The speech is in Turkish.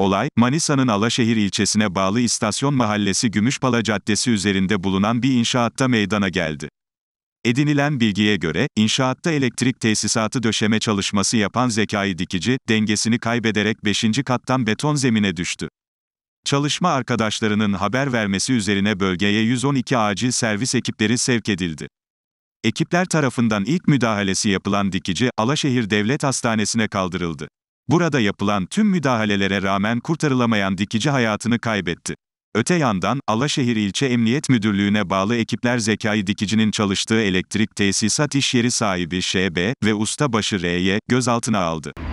Olay, Manisa'nın Alaşehir ilçesine bağlı İstasyon Mahallesi Gümüşpala Caddesi üzerinde bulunan bir inşaatta meydana geldi. Edinilen bilgiye göre, inşaatta elektrik tesisatı döşeme çalışması yapan Zekai Dikici, dengesini kaybederek 5. kattan beton zemine düştü. Çalışma arkadaşlarının haber vermesi üzerine bölgeye 112 acil servis ekipleri sevk edildi. Ekipler tarafından ilk müdahalesi yapılan dikici, Alaşehir Devlet Hastanesi'ne kaldırıldı. Burada yapılan tüm müdahalelere rağmen kurtarılamayan dikici hayatını kaybetti. Öte yandan, Alaşehir İlçe Emniyet Müdürlüğü'ne bağlı ekipler Zekai Dikici'nin çalıştığı elektrik tesisat iş yeri sahibi ŞB ve ustabaşı R'ye gözaltına aldı.